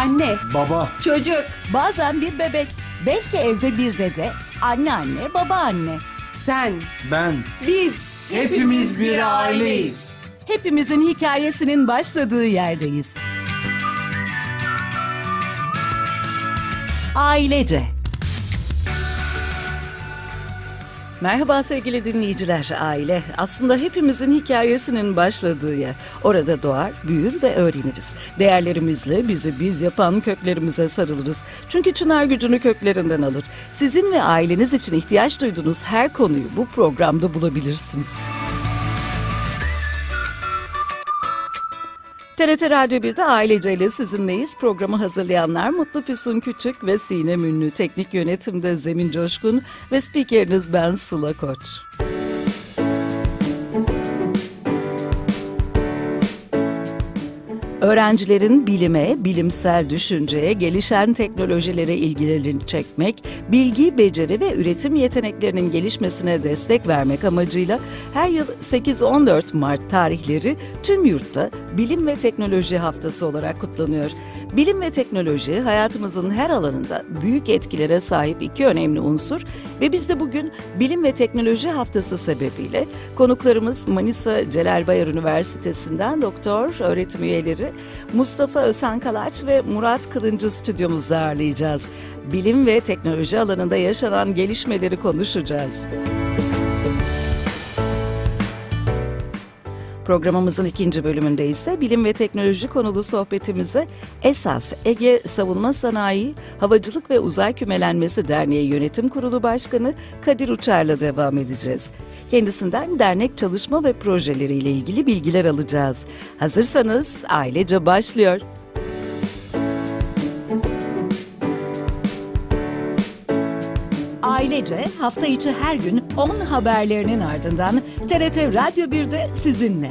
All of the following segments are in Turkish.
Anne, Baba. çocuk, Bazen bir bebek, belki evde bir dede, anne anne, baba anne. sen, Ben. biz. Hepimiz bir aileyiz. Hepimizin hikayesinin başladığı yerdeyiz. Ailece Merhaba sevgili dinleyiciler, aile. Aslında hepimizin hikayesinin başladığı yer. Orada doğar, büyür ve öğreniriz. Değerlerimizle bizi biz yapan köklerimize sarılırız. Çünkü çınar gücünü köklerinden alır. Sizin ve aileniz için ihtiyaç duyduğunuz her konuyu bu programda bulabilirsiniz. TRT Radyo 1'de aileceyle sizinleyiz. Programı hazırlayanlar Mutlu Füsun Küçük ve Sinem Ünlü. Teknik yönetimde Zemin Coşkun ve spikeriniz ben Sıla Koç. Öğrencilerin bilime, bilimsel düşünceye, gelişen teknolojilere ilgilerini çekmek, bilgi, beceri ve üretim yeteneklerinin gelişmesine destek vermek amacıyla her yıl 8-14 Mart tarihleri tüm yurtta Bilim ve Teknoloji Haftası olarak kutlanıyor. Bilim ve teknoloji hayatımızın her alanında büyük etkilere sahip iki önemli unsur ve biz de bugün Bilim ve Teknoloji Haftası sebebiyle konuklarımız Manisa Celal Bayar Üniversitesi'nden doktor öğretim üyeleri Mustafa Özen Kalaç ve Murat Kılıncı stüdyomuzda ağırlayacağız. Bilim ve teknoloji alanında yaşanan gelişmeleri konuşacağız. Müzik Programımızın ikinci bölümünde ise bilim ve teknoloji konulu sohbetimize esas Ege Savunma Sanayi Havacılık ve Uzay Kümelenmesi Derneği Yönetim Kurulu Başkanı Kadir Uçar'la devam edeceğiz. Kendisinden dernek çalışma ve projeleriyle ilgili bilgiler alacağız. Hazırsanız ailece başlıyor. Ece hafta içi her gün 10 haberlerinin ardından TRT Radyo 1'de sizinle.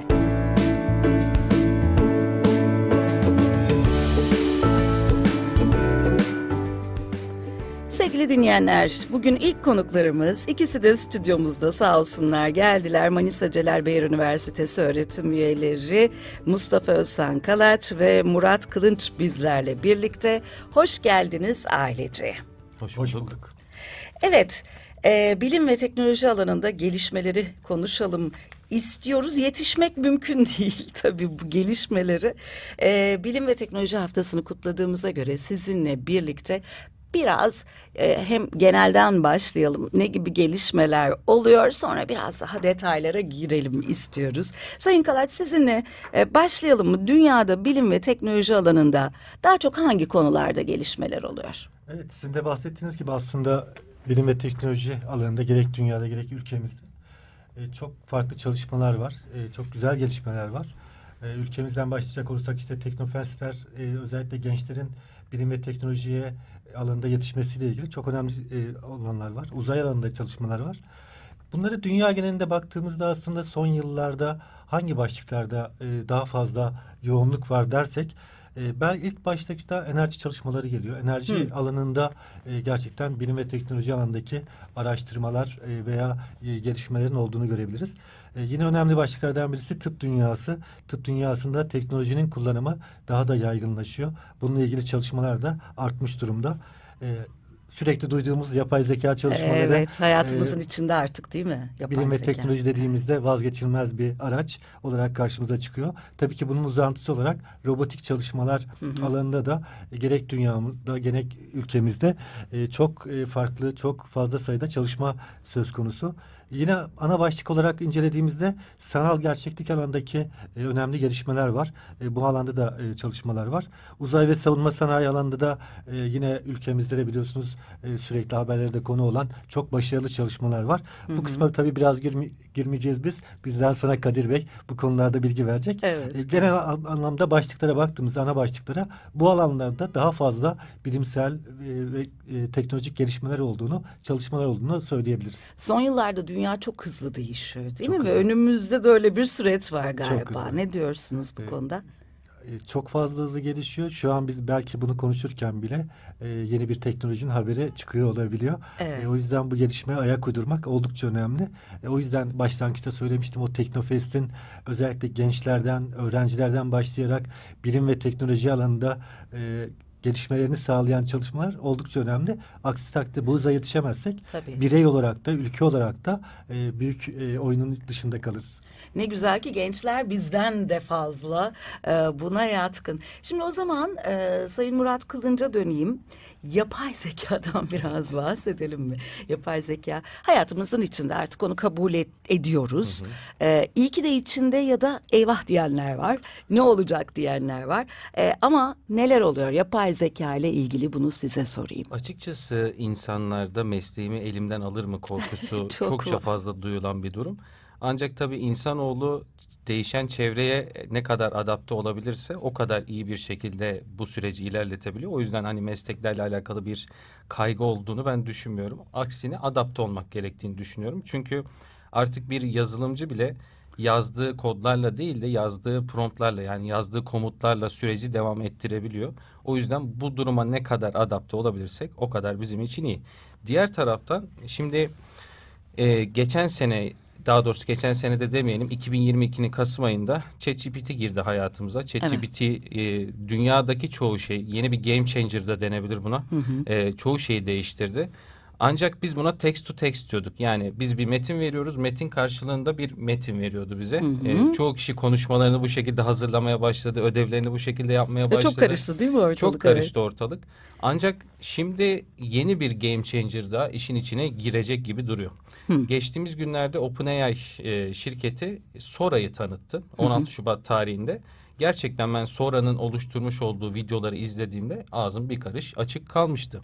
Sevgili dinleyenler, bugün ilk konuklarımız ikisi de stüdyomuzda sağ olsunlar geldiler. Manisa Celal Celalbeyir Üniversitesi öğretim üyeleri Mustafa Özsan Kalaç ve Murat Kılınç bizlerle birlikte. Hoş geldiniz ailece. Hoş bulduk. Hoş bulduk. Evet, e, bilim ve teknoloji alanında gelişmeleri konuşalım istiyoruz. Yetişmek mümkün değil tabii bu gelişmeleri. E, bilim ve teknoloji haftasını kutladığımıza göre sizinle birlikte biraz e, hem genelden başlayalım. Ne gibi gelişmeler oluyor sonra biraz daha detaylara girelim istiyoruz. Sayın Kalaç sizinle e, başlayalım mı? Dünyada bilim ve teknoloji alanında daha çok hangi konularda gelişmeler oluyor? Evet sizin de bahsettiğiniz gibi aslında bilim ve teknoloji alanında gerek dünyada gerek ülkemizde e, çok farklı çalışmalar var. E, çok güzel gelişmeler var. E, ülkemizden başlayacak olursak işte teknofensler e, özellikle gençlerin bilim ve teknolojiye alanında yetişmesiyle ilgili çok önemli e, olanlar var. Uzay alanında çalışmalar var. Bunları dünya genelinde baktığımızda aslında son yıllarda hangi başlıklarda e, daha fazla yoğunluk var dersek ee, ben ilk baştaki da enerji çalışmaları geliyor. Enerji Hı. alanında e, gerçekten bilim ve teknoloji alanındaki araştırmalar e, veya e, gelişmelerin olduğunu görebiliriz. yine önemli başlıklardan birisi tıp dünyası. Tıp dünyasında teknolojinin kullanımı daha da yaygınlaşıyor. Bununla ilgili çalışmalar da artmış durumda sürekli duyduğumuz yapay zeka çalışmaları. Evet hayatımızın e, içinde artık değil mi? Yapay bilim zeka. ve teknoloji dediğimizde vazgeçilmez bir araç olarak karşımıza çıkıyor. Tabii ki bunun uzantısı olarak robotik çalışmalar hı hı. alanında da e, gerek dünyamızda gerek ülkemizde e, çok e, farklı çok fazla sayıda çalışma söz konusu. Yine ana başlık olarak incelediğimizde sanal gerçeklik alandaki e, önemli gelişmeler var. E, bu alanda da e, çalışmalar var. Uzay ve savunma sanayi alanında da e, yine ülkemizde de biliyorsunuz e, sürekli haberlerde konu olan çok başarılı çalışmalar var. Hı-hı. Bu kısma tabii biraz girme, girmeyeceğiz biz. Bizden sonra Kadir Bey bu konularda bilgi verecek. Evet. E, genel evet. anlamda başlıklara baktığımızda ana başlıklara bu alanlarda daha fazla bilimsel e, ve e, teknolojik gelişmeler olduğunu, çalışmalar olduğunu söyleyebiliriz. Son yıllarda dünya dünya çok hızlı değişiyor değil çok mi? Hızlı. Ve önümüzde de öyle bir süreç var galiba. Ne diyorsunuz bu ee, konuda? E, çok fazla hızlı gelişiyor. Şu an biz belki bunu konuşurken bile e, yeni bir teknolojinin haberi çıkıyor olabiliyor. Evet. E, o yüzden bu gelişmeye ayak uydurmak oldukça önemli. E, o yüzden başlangıçta söylemiştim o Teknofest'in özellikle gençlerden, öğrencilerden başlayarak bilim ve teknoloji alanında e, gelişmelerini sağlayan çalışmalar oldukça önemli. Aksi takdirde bu hıza yetişemezsek Tabii. birey olarak da ülke olarak da e, büyük e, oyunun dışında kalırız. Ne güzel ki gençler bizden de fazla e, buna yatkın. Şimdi o zaman e, Sayın Murat Kılınca döneyim yapay zekadan biraz bahsedelim mi? Yapay zeka hayatımızın içinde artık onu kabul et, ediyoruz. Hı hı. Ee, iyi ki de içinde ya da eyvah diyenler var. Ne olacak diyenler var. Ee, ama neler oluyor? Yapay zeka ile ilgili bunu size sorayım. Açıkçası insanlarda mesleğimi elimden alır mı korkusu çok çokça var. fazla duyulan bir durum. Ancak tabii insanoğlu değişen çevreye ne kadar adapte olabilirse o kadar iyi bir şekilde bu süreci ilerletebiliyor. O yüzden hani mesleklerle alakalı bir kaygı olduğunu ben düşünmüyorum. Aksine adapte olmak gerektiğini düşünüyorum. Çünkü artık bir yazılımcı bile yazdığı kodlarla değil de yazdığı promptlarla yani yazdığı komutlarla süreci devam ettirebiliyor. O yüzden bu duruma ne kadar adapte olabilirsek o kadar bizim için iyi. Diğer taraftan şimdi e, geçen sene daha doğrusu geçen sene de demeyelim 2022'nin Kasım ayında ChatGPT girdi hayatımıza. ChatGPT evet. e, dünyadaki çoğu şey yeni bir game changer da denebilir buna. Hı hı. E, çoğu şeyi değiştirdi. Ancak biz buna text to text diyorduk. Yani biz bir metin veriyoruz. Metin karşılığında bir metin veriyordu bize. Hı hı. E, çoğu kişi konuşmalarını bu şekilde hazırlamaya başladı. Ödevlerini bu şekilde yapmaya e, başladı. çok karıştı değil mi ortalık? Çok karıştı evet. ortalık. Ancak şimdi yeni bir game changer da işin içine girecek gibi duruyor. Hı. Geçtiğimiz günlerde OpenAI e, şirketi Sora'yı tanıttı. 16 hı hı. Şubat tarihinde gerçekten ben Sora'nın oluşturmuş olduğu videoları izlediğimde ağzım bir karış açık kalmıştı.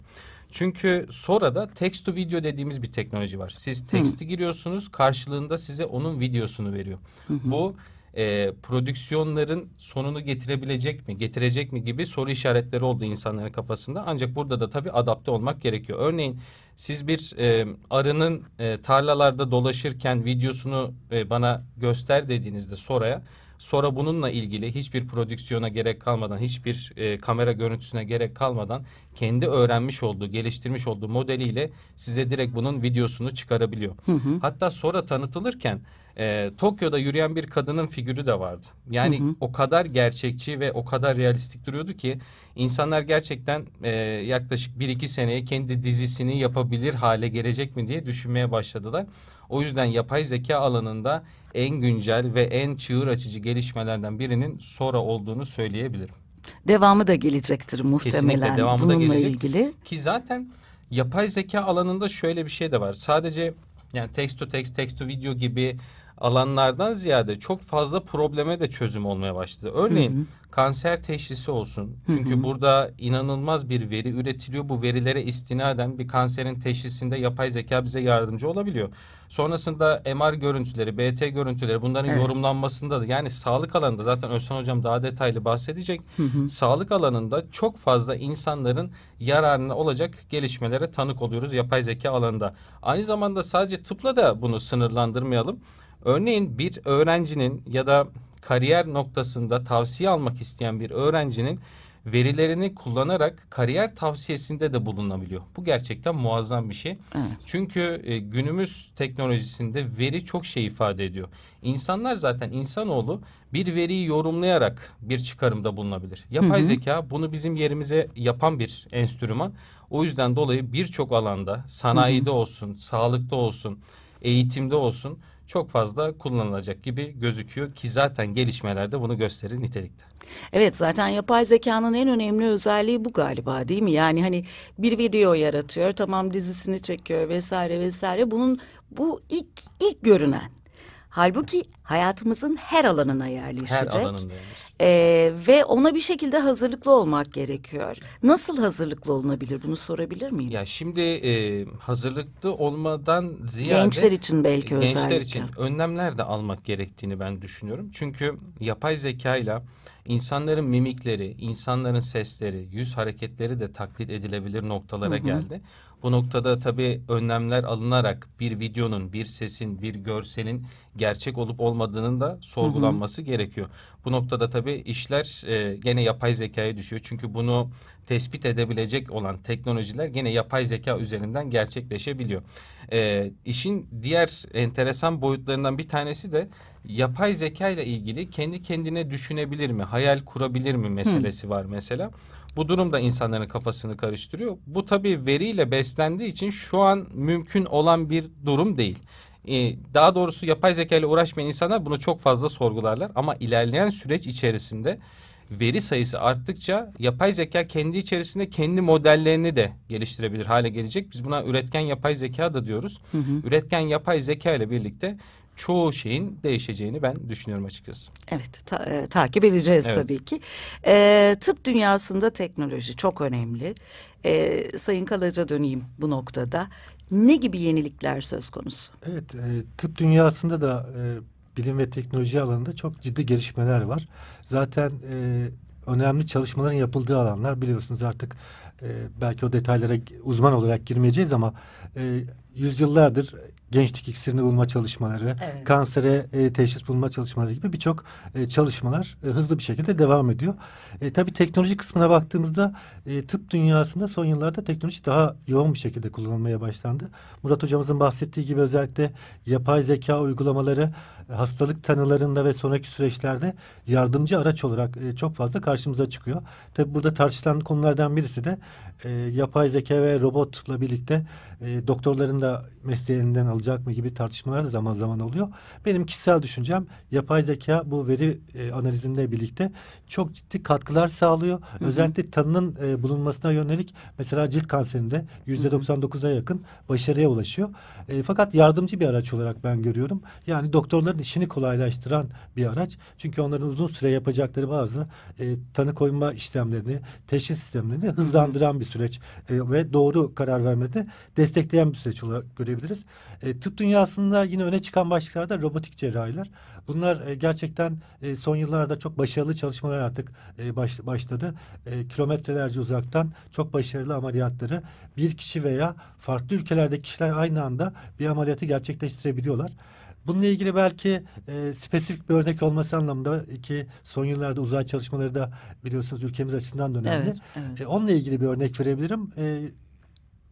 Çünkü Sora'da text to video dediğimiz bir teknoloji var. Siz text'i giriyorsunuz karşılığında size onun videosunu veriyor. Hı hı. Bu e, prodüksiyonların sonunu getirebilecek mi, getirecek mi gibi soru işaretleri oldu insanların kafasında. Ancak burada da tabii adapte olmak gerekiyor. Örneğin siz bir e, arının e, tarlalarda dolaşırken videosunu e, bana göster dediğinizde Sora'ya Sonra bununla ilgili hiçbir prodüksiyona gerek kalmadan, hiçbir e, kamera görüntüsüne gerek kalmadan kendi öğrenmiş olduğu, geliştirmiş olduğu modeliyle size direkt bunun videosunu çıkarabiliyor. Hı hı. Hatta sonra tanıtılırken e, Tokyo'da yürüyen bir kadının figürü de vardı. Yani hı hı. o kadar gerçekçi ve o kadar realistik duruyordu ki insanlar gerçekten e, yaklaşık bir iki seneye kendi dizisini yapabilir hale gelecek mi diye düşünmeye başladılar. O yüzden yapay zeka alanında en güncel ve en çığır açıcı gelişmelerden birinin Sora olduğunu söyleyebilirim. Devamı da gelecektir muhtemelen Kesinlikle devamı bununla da gelecek. ilgili. Ki zaten yapay zeka alanında şöyle bir şey de var. Sadece yani text to text, text to video gibi alanlardan ziyade çok fazla probleme de çözüm olmaya başladı. Örneğin hı hı. kanser teşhisi olsun. Çünkü hı hı. burada inanılmaz bir veri üretiliyor. Bu verilere istinaden bir kanserin teşhisinde yapay zeka bize yardımcı olabiliyor. Sonrasında MR görüntüleri, BT görüntüleri bunların evet. yorumlanmasında da yani sağlık alanında zaten Özhan hocam daha detaylı bahsedecek. Hı hı. Sağlık alanında çok fazla insanların yararına olacak gelişmelere tanık oluyoruz yapay zeka alanında. Aynı zamanda sadece tıpla da bunu sınırlandırmayalım. Örneğin bir öğrencinin ya da kariyer noktasında tavsiye almak isteyen bir öğrencinin verilerini kullanarak kariyer tavsiyesinde de bulunabiliyor. Bu gerçekten muazzam bir şey. Evet. Çünkü e, günümüz teknolojisinde veri çok şey ifade ediyor. İnsanlar zaten insanoğlu bir veriyi yorumlayarak bir çıkarımda bulunabilir. Yapay hı hı. zeka bunu bizim yerimize yapan bir enstrüman. O yüzden dolayı birçok alanda sanayide hı hı. olsun, sağlıkta olsun, eğitimde olsun çok fazla kullanılacak gibi gözüküyor ki zaten gelişmelerde bunu gösterir nitelikte. Evet zaten yapay zekanın en önemli özelliği bu galiba değil mi? Yani hani bir video yaratıyor tamam dizisini çekiyor vesaire vesaire bunun bu ilk ilk görünen Halbuki hayatımızın her alanına yerleşecek. Her alanında yerleşecek. Ee, ve ona bir şekilde hazırlıklı olmak gerekiyor. Nasıl hazırlıklı olunabilir bunu sorabilir miyim? Ya şimdi e, hazırlıklı olmadan ziyade gençler için belki gençler özellikle. için önlemler de almak gerektiğini ben düşünüyorum. Çünkü yapay zeka ile insanların mimikleri, insanların sesleri, yüz hareketleri de taklit edilebilir noktalara hı hı. geldi. Bu noktada tabii önlemler alınarak bir videonun, bir sesin, bir görselin gerçek olup olmadığının da sorgulanması hı hı. gerekiyor. Bu noktada tabii işler e, gene yapay zekaya düşüyor. Çünkü bunu tespit edebilecek olan teknolojiler gene yapay zeka üzerinden gerçekleşebiliyor. E, işin diğer enteresan boyutlarından bir tanesi de yapay zeka ile ilgili kendi kendine düşünebilir mi, hayal kurabilir mi meselesi hı. var mesela. Bu durum da insanların kafasını karıştırıyor. Bu tabii veriyle beslendiği için şu an mümkün olan bir durum değil. Ee, daha doğrusu yapay zeka ile uğraşmayan insanlar bunu çok fazla sorgularlar. Ama ilerleyen süreç içerisinde veri sayısı arttıkça yapay zeka kendi içerisinde kendi modellerini de geliştirebilir hale gelecek. Biz buna üretken yapay zeka da diyoruz. Hı hı. Üretken yapay zeka ile birlikte çoğu şeyin değişeceğini ben düşünüyorum açıkçası. Evet ta, e, takip edeceğiz evet. tabii ki. E, tıp dünyasında teknoloji çok önemli. E, Sayın Kalaca döneyim bu noktada. Ne gibi yenilikler söz konusu? Evet e, tıp dünyasında da e, bilim ve teknoloji alanında çok ciddi gelişmeler var. Zaten e, önemli çalışmaların yapıldığı alanlar biliyorsunuz artık e, belki o detaylara uzman olarak girmeyeceğiz ama... E, yüzyıllardır gençlik iksirini bulma çalışmaları, evet. kansere e, teşhis bulma çalışmaları gibi birçok e, çalışmalar e, hızlı bir şekilde devam ediyor. E, tabii teknoloji kısmına baktığımızda e, tıp dünyasında son yıllarda teknoloji daha yoğun bir şekilde kullanılmaya başlandı. Murat hocamızın bahsettiği gibi özellikle yapay zeka uygulamaları e, hastalık tanılarında ve sonraki süreçlerde yardımcı araç olarak e, çok fazla karşımıza çıkıyor. Tabi burada tartışılan konulardan birisi de e, yapay zeka ve robotla birlikte e, doktorların da hala mesleğinden alacak mı gibi tartışmalar da zaman zaman oluyor. Benim kişisel düşüncem yapay zeka bu veri e, analizinde birlikte çok ciddi katkılar sağlıyor. Hı hı. Özellikle tanının e, bulunmasına yönelik mesela cilt kanserinde yüzde %99'a yakın başarıya ulaşıyor. E, fakat yardımcı bir araç olarak ben görüyorum. Yani doktorların işini kolaylaştıran bir araç. Çünkü onların uzun süre yapacakları bazı e, tanı koyma işlemlerini, teşhis sistemlerini hızlandıran bir süreç e, ve doğru karar vermede destekleyen bir süreç olarak gö görebiliriz. E, tıp dünyasında yine öne çıkan başlıklar da robotik cerrahiler. Bunlar e, gerçekten e, son yıllarda çok başarılı çalışmalar artık e, baş, başladı. E, kilometrelerce uzaktan çok başarılı ameliyatları bir kişi veya farklı ülkelerde kişiler aynı anda bir ameliyatı gerçekleştirebiliyorlar. Bununla ilgili belki e, spesifik bir örnek olması anlamında ki son yıllarda uzay çalışmaları da biliyorsunuz ülkemiz açısından da önemli. Evet, evet. E, onunla ilgili bir örnek verebilirim. E,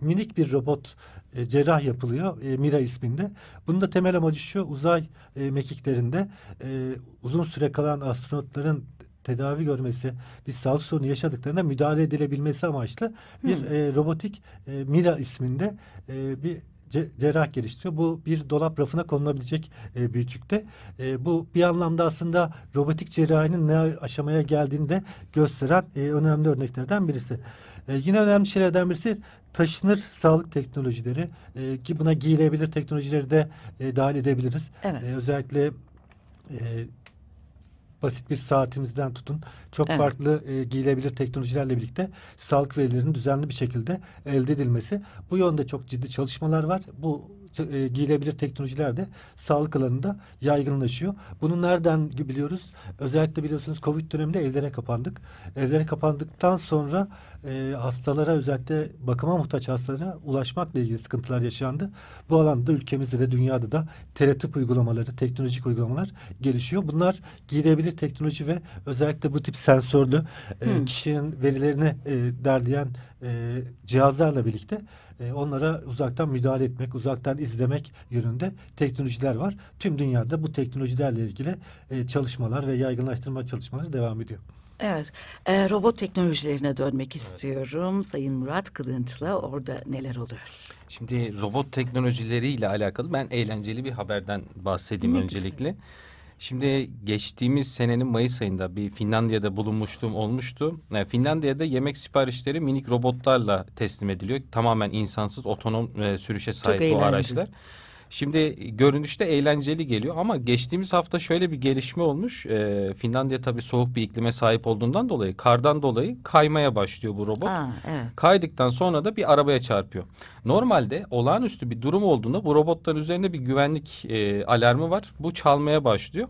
minik bir robot e, cerrah yapılıyor e, Mira isminde. Bunun da temel amacı şu uzay e, mekiklerinde e, uzun süre kalan astronotların tedavi görmesi, bir sağlık sorunu yaşadıklarında müdahale edilebilmesi amaçlı bir hmm. e, robotik e, Mira isminde e, bir cerrah geliştiriyor. Bu bir dolap rafına konulabilecek e, büyüklükte. E, bu bir anlamda aslında robotik cerrahinin ne aşamaya geldiğini de gösteren e, önemli örneklerden birisi. E, yine önemli şeylerden birisi taşınır sağlık teknolojileri e, ki buna giyilebilir teknolojileri de e, dahil edebiliriz. Evet. E, özellikle e, basit bir saatimizden tutun çok evet. farklı e, giyilebilir teknolojilerle birlikte sağlık verilerinin düzenli bir şekilde elde edilmesi. Bu yönde çok ciddi çalışmalar var. Bu e, giyilebilir teknolojiler de sağlık alanında yaygınlaşıyor. Bunu nereden biliyoruz? Özellikle biliyorsunuz Covid döneminde evlere kapandık. Evlere kapandıktan sonra e, hastalara özellikle bakıma muhtaç hastalara ulaşmakla ilgili sıkıntılar yaşandı. Bu alanda ülkemizde de dünyada da teratip uygulamaları, teknolojik uygulamalar gelişiyor. Bunlar giyilebilir teknoloji ve özellikle bu tip sensörlü e, hmm. kişinin verilerini e, derleyen e, cihazlarla birlikte e, onlara uzaktan müdahale etmek, uzaktan izlemek yönünde teknolojiler var. Tüm dünyada bu teknolojilerle ilgili e, çalışmalar ve yaygınlaştırma çalışmaları devam ediyor. Evet, e, robot teknolojilerine dönmek istiyorum. Sayın Murat Kılınç'la orada neler oluyor? Şimdi robot teknolojileriyle alakalı ben eğlenceli bir haberden bahsedeyim ne öncelikle. Güzel. Şimdi geçtiğimiz senenin Mayıs ayında bir Finlandiya'da bulunmuştum olmuştu. Yani e, Finlandiya'da yemek siparişleri minik robotlarla teslim ediliyor. Tamamen insansız otonom e, sürüşe sahip Çok bu eğlenceli. araçlar. Şimdi görünüşte eğlenceli geliyor ama geçtiğimiz hafta şöyle bir gelişme olmuş. Ee, Finlandiya tabii soğuk bir iklime sahip olduğundan dolayı kardan dolayı kaymaya başlıyor bu robot. Aa, evet. Kaydıktan sonra da bir arabaya çarpıyor. Normalde olağanüstü bir durum olduğunda bu robotların üzerinde bir güvenlik e, alarmı var. Bu çalmaya başlıyor.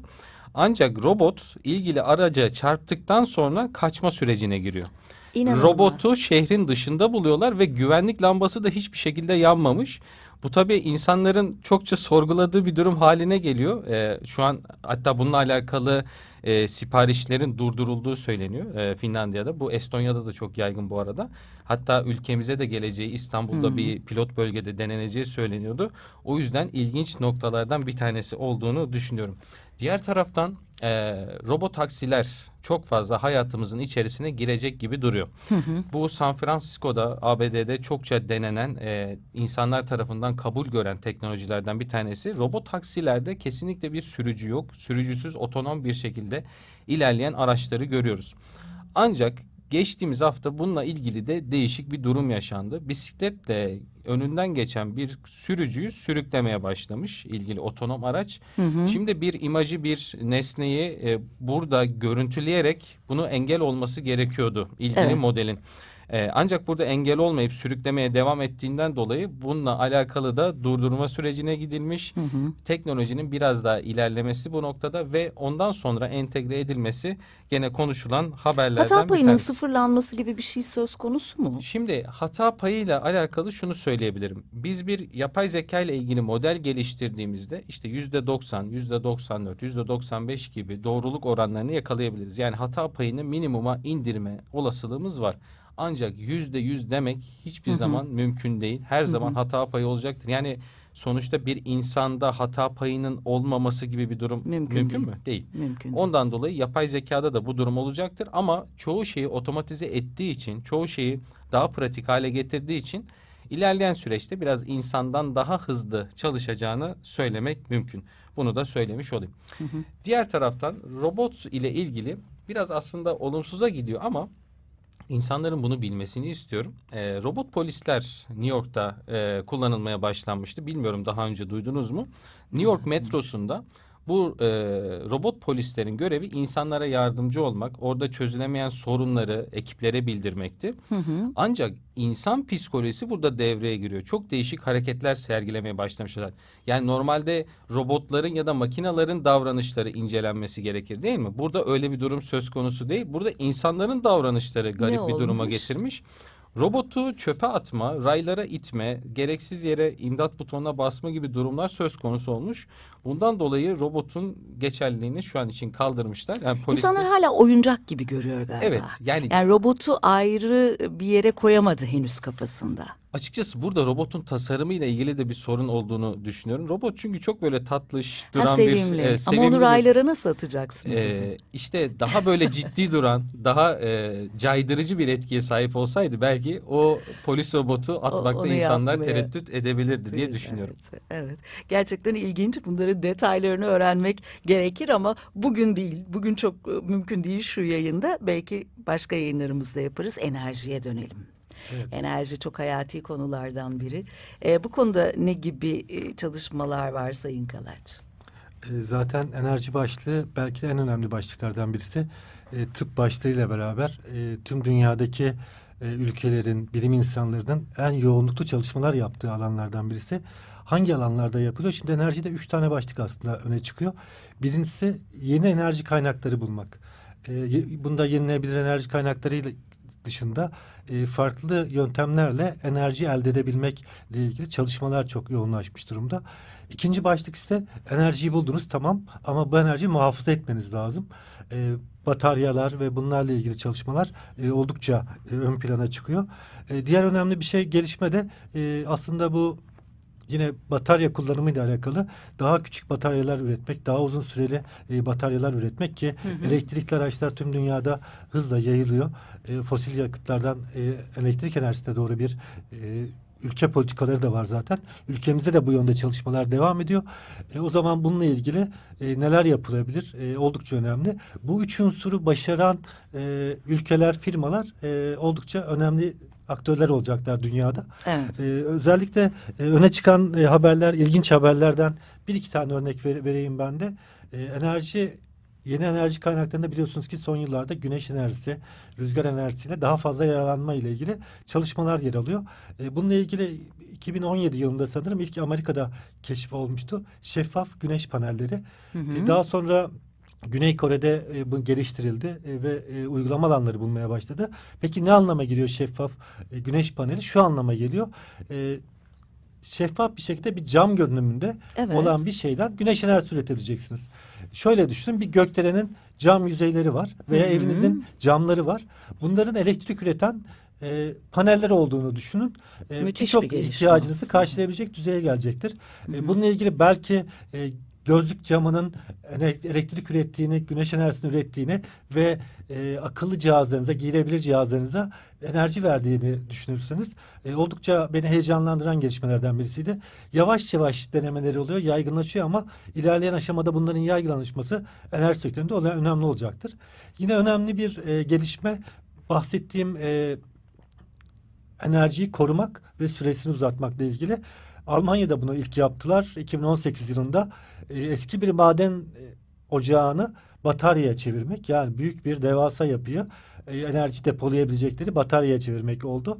Ancak robot ilgili araca çarptıktan sonra kaçma sürecine giriyor. İnanılmaz. Robotu şehrin dışında buluyorlar ve güvenlik lambası da hiçbir şekilde yanmamış. Bu tabii insanların çokça sorguladığı bir durum haline geliyor. E, şu an hatta bununla alakalı e, siparişlerin durdurulduğu söyleniyor e, Finlandiya'da. Bu Estonya'da da çok yaygın bu arada. Hatta ülkemize de geleceği İstanbul'da hmm. bir pilot bölgede deneneceği söyleniyordu. O yüzden ilginç noktalardan bir tanesi olduğunu düşünüyorum. Diğer taraftan e, robot taksiler çok fazla hayatımızın içerisine girecek gibi duruyor. Hı hı. Bu San Francisco'da ABD'de çokça denenen e, insanlar tarafından kabul gören teknolojilerden bir tanesi. Robot taksilerde kesinlikle bir sürücü yok. Sürücüsüz otonom bir şekilde ilerleyen araçları görüyoruz. Ancak Geçtiğimiz hafta bununla ilgili de değişik bir durum yaşandı. Bisiklet de önünden geçen bir sürücüyü sürüklemeye başlamış ilgili otonom araç. Hı hı. Şimdi bir imajı bir nesneyi e, burada görüntüleyerek bunu engel olması gerekiyordu ilgili evet. modelin. E, ancak burada engel olmayıp sürüklemeye devam ettiğinden dolayı bununla alakalı da durdurma sürecine gidilmiş. Hı hı. Teknolojinin biraz daha ilerlemesi bu noktada ve ondan sonra entegre edilmesi gene konuşulan haberlerden Hata payının bir tanesi. sıfırlanması gibi bir şey söz konusu mu? Şimdi hata payıyla alakalı şunu söyleyebilirim. Biz bir yapay zeka ile ilgili model geliştirdiğimizde işte yüzde 90, yüzde 94, yüzde 95 gibi doğruluk oranlarını yakalayabiliriz. Yani hata payını minimuma indirme olasılığımız var. Ancak yüzde yüz demek hiçbir Hı-hı. zaman mümkün değil. Her Hı-hı. zaman hata payı olacaktır. Yani sonuçta bir insanda hata payının olmaması gibi bir durum mümkün, mümkün değil. mü? Değil. Mümkün. Ondan dolayı yapay zekada da bu durum olacaktır ama çoğu şeyi otomatize ettiği için, çoğu şeyi daha pratik hale getirdiği için ilerleyen süreçte biraz insandan daha hızlı çalışacağını söylemek mümkün. Bunu da söylemiş olayım. Hı hı. Diğer taraftan robot ile ilgili biraz aslında olumsuza gidiyor ama İnsanların bunu bilmesini istiyorum. E, robot polisler New York'ta e, kullanılmaya başlanmıştı. Bilmiyorum daha önce duydunuz mu? New York metrosunda bu e, robot polislerin görevi insanlara yardımcı olmak, orada çözülemeyen sorunları ekiplere bildirmekti. Hı hı. Ancak insan psikolojisi burada devreye giriyor. Çok değişik hareketler sergilemeye başlamışlar. Yani normalde robotların ya da makinaların davranışları incelenmesi gerekir değil mi? Burada öyle bir durum söz konusu değil. Burada insanların davranışları garip ne bir olmuş? duruma getirmiş. Robotu çöpe atma, raylara itme, gereksiz yere imdat butonuna basma gibi durumlar söz konusu olmuş. Bundan dolayı robotun geçerliliğini şu an için kaldırmışlar. Yani polis İnsanlar hala oyuncak gibi görüyor galiba. Evet. Yani, yani robotu ayrı bir yere koyamadı henüz kafasında. Açıkçası burada robotun tasarımı ile ilgili de bir sorun olduğunu düşünüyorum. Robot çünkü çok böyle tatlış duran ha, sevimli. bir e, sevimli. Ama onu raylara nasıl atacaksınız? E, işte daha böyle ciddi duran, daha e, caydırıcı bir etkiye sahip olsaydı belki o polis robotu atmakta o, insanlar yapmaya. tereddüt edebilirdi diye düşünüyorum. Evet, evet. Gerçekten ilginç. Bunların detaylarını öğrenmek gerekir ama bugün değil. Bugün çok e, mümkün değil şu yayında. Belki başka yayınlarımızda yaparız. Enerjiye dönelim. Evet. Enerji çok hayati konulardan biri. E, bu konuda ne gibi e, çalışmalar var Sayın Kalaç? E, zaten enerji başlığı belki de en önemli başlıklardan birisi. E, tıp başlığıyla beraber e, tüm dünyadaki e, ülkelerin, bilim insanlarının en yoğunluklu çalışmalar yaptığı alanlardan birisi. Hangi alanlarda yapılıyor? Şimdi enerjide üç tane başlık aslında öne çıkıyor. Birincisi yeni enerji kaynakları bulmak. E, bunda yenilebilir enerji kaynakları dışında e, farklı yöntemlerle enerji elde edebilmekle ilgili çalışmalar çok yoğunlaşmış durumda. İkinci başlık ise enerjiyi buldunuz tamam ama bu enerjiyi muhafaza etmeniz lazım. E, bataryalar ve bunlarla ilgili çalışmalar e, oldukça e, ön plana çıkıyor. E, diğer önemli bir şey gelişme de e, aslında bu yine batarya kullanımıyla alakalı daha küçük bataryalar üretmek, daha uzun süreli e, bataryalar üretmek ki hı hı. elektrikli araçlar tüm dünyada hızla yayılıyor. E, fosil yakıtlardan e, elektrik enerjisine doğru bir e, ülke politikaları da var zaten. Ülkemizde de bu yönde çalışmalar devam ediyor. E, o zaman bununla ilgili e, neler yapılabilir? E, oldukça önemli. Bu üç unsuru başaran e, ülkeler, firmalar e, oldukça önemli aktörler olacaklar dünyada. Evet. Ee, özellikle e, öne çıkan e, haberler, ilginç haberlerden bir iki tane örnek ver, vereyim ben de. E, enerji Yeni enerji kaynaklarında biliyorsunuz ki son yıllarda güneş enerjisi, rüzgar enerjisiyle daha fazla yararlanma ile ilgili çalışmalar yer alıyor. E, bununla ilgili 2017 yılında sanırım ilk Amerika'da keşif olmuştu. Şeffaf güneş panelleri. Hı hı. E, daha sonra Güney Kore'de e, bu geliştirildi e, ve e, uygulama alanları bulmaya başladı. Peki ne anlama geliyor şeffaf e, güneş paneli? Şu anlama geliyor. E, şeffaf bir şekilde bir cam görünümünde evet. olan bir şeyden güneş enerjisi üretebileceksiniz. Şöyle düşünün bir gökdelenin cam yüzeyleri var veya Hı-hı. evinizin camları var. Bunların elektrik üreten e, paneller olduğunu düşünün. E, Birçok bir ihtiyacınızı aslında. karşılayabilecek düzeye gelecektir. E, bununla ilgili belki e, gözlük camının elektrik ürettiğini, güneş enerjisini ürettiğini ve e, akıllı cihazlarınıza, giyilebilir cihazlarınıza enerji verdiğini düşünürseniz e, oldukça beni heyecanlandıran gelişmelerden birisiydi. Yavaş yavaş denemeleri oluyor, yaygınlaşıyor ama ilerleyen aşamada bunların yaygınlaşması enerji sektöründe önemli olacaktır. Yine önemli bir e, gelişme bahsettiğim e, enerjiyi korumak ve süresini uzatmakla ilgili. Almanya'da bunu ilk yaptılar. 2018 yılında e, eski bir maden e, ocağını bataryaya çevirmek yani büyük bir devasa yapıyı e, enerji depolayabilecekleri bataryaya çevirmek oldu.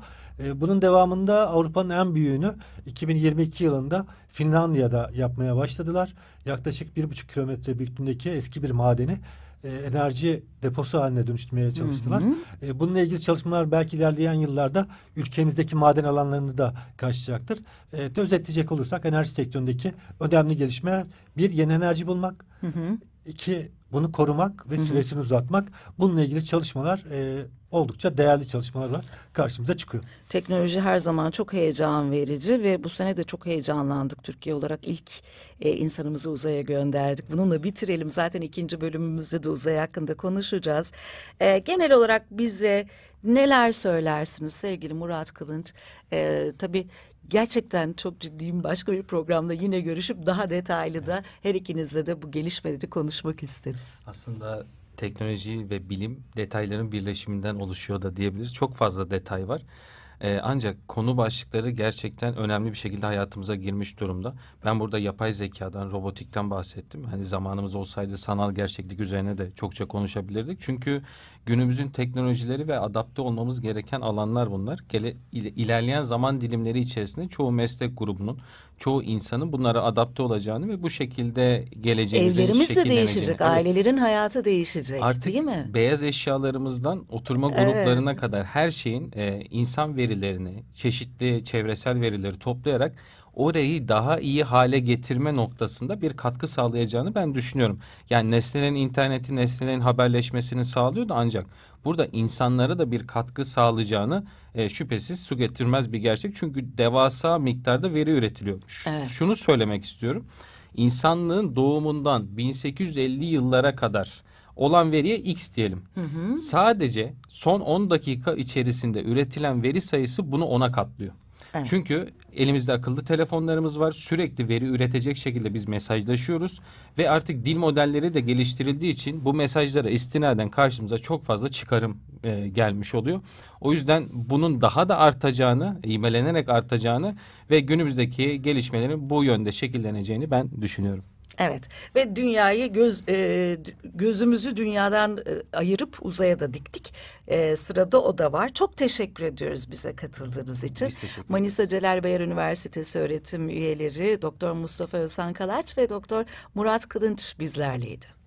Bunun devamında Avrupa'nın en büyüğünü 2022 yılında Finlandiya'da yapmaya başladılar. Yaklaşık bir buçuk kilometre büyüklüğündeki eski bir madeni e, enerji deposu haline dönüştürmeye çalıştılar. Hı hı. E, bununla ilgili çalışmalar belki ilerleyen yıllarda ülkemizdeki maden alanlarını da karşılayacaktır. E, özetleyecek olursak enerji sektöründeki önemli gelişmeler bir yeni enerji bulmak, hı hı. İki, bunu korumak ve Hı -hı. süresini uzatmak. Bununla ilgili çalışmalar e, oldukça değerli çalışmalarla karşımıza çıkıyor. Teknoloji her zaman çok heyecan verici ve bu sene de çok heyecanlandık. Türkiye olarak ilk e, insanımızı uzaya gönderdik. Bununla bitirelim. Zaten ikinci bölümümüzde de uzay hakkında konuşacağız. E, genel olarak bize neler söylersiniz sevgili Murat Kılınç? E, tabii Gerçekten çok ciddiyim. Başka bir programda yine görüşüp daha detaylı da her ikinizle de bu gelişmeleri konuşmak isteriz. Aslında teknoloji ve bilim detayların birleşiminden oluşuyor da diyebiliriz. Çok fazla detay var. Ee, ancak konu başlıkları gerçekten önemli bir şekilde hayatımıza girmiş durumda. Ben burada yapay zekadan, robotikten bahsettim. Hani zamanımız olsaydı sanal gerçeklik üzerine de çokça konuşabilirdik. Çünkü Günümüzün teknolojileri ve adapte olmamız gereken alanlar bunlar. İlerleyen zaman dilimleri içerisinde çoğu meslek grubunun, çoğu insanın bunlara adapte olacağını ve bu şekilde geleceğimizin Evlerimiz de değişecek, ailelerin hayatı değişecek Artık değil mi? beyaz eşyalarımızdan oturma evet. gruplarına kadar her şeyin e, insan verilerini, çeşitli çevresel verileri toplayarak orayı daha iyi hale getirme noktasında bir katkı sağlayacağını ben düşünüyorum. Yani nesnelerin interneti, nesnelerin haberleşmesini sağlıyordu ancak burada insanlara da bir katkı sağlayacağını e, şüphesiz su getirmez bir gerçek. Çünkü devasa miktarda veri üretiliyor. Ş- evet. Şunu söylemek istiyorum. İnsanlığın doğumundan 1850 yıllara kadar olan veriye x diyelim. Hı hı. Sadece son 10 dakika içerisinde üretilen veri sayısı bunu ona katlıyor. Evet. Çünkü elimizde akıllı telefonlarımız var. Sürekli veri üretecek şekilde biz mesajlaşıyoruz ve artık dil modelleri de geliştirildiği için bu mesajlara istinaden karşımıza çok fazla çıkarım e, gelmiş oluyor. O yüzden bunun daha da artacağını, imelenerek artacağını ve günümüzdeki gelişmelerin bu yönde şekilleneceğini ben düşünüyorum. Evet ve dünyayı göz e, gözümüzü dünyadan e, ayırıp uzaya da diktik. E, sırada o da var. Çok teşekkür ediyoruz bize katıldığınız için. Manisa Celal Bayar Üniversitesi öğretim üyeleri Doktor Mustafa Özhan Kalaç ve Doktor Murat Kılınç bizlerleydi.